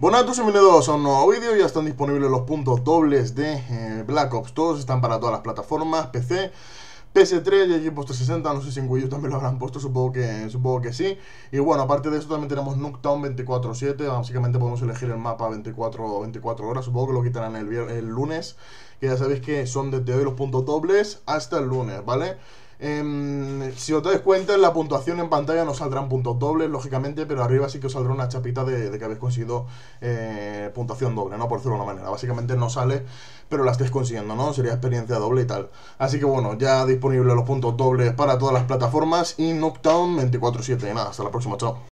todos y a son nuevo vídeo, ya están disponibles los puntos dobles de eh, Black Ops, todos están para todas las plataformas, PC, PS3 y puesto 60, no sé si en Wii U también lo habrán puesto, supongo que, supongo que sí. Y bueno, aparte de eso también tenemos Nuketown 24-7, básicamente podemos elegir el mapa 24, 24 horas, supongo que lo quitarán el, lunes, que ya sabéis que son desde hoy los puntos dobles hasta el lunes, ¿vale? Em, si os dais cuenta, en la puntuación en pantalla no saldrán puntos dobles, lógicamente, pero arriba sí que os saldrá una chapita de, que habéis conseguido eh, puntuación doble, ¿no? Por decirlo de una manera. Básicamente no sale, pero la estáis consiguiendo, ¿no? Sería experiencia doble y tal. Así que bueno, ya disponibles los puntos dobles para todas las plataformas y Knockdown 24-7. Nada, hasta la próxima, chao.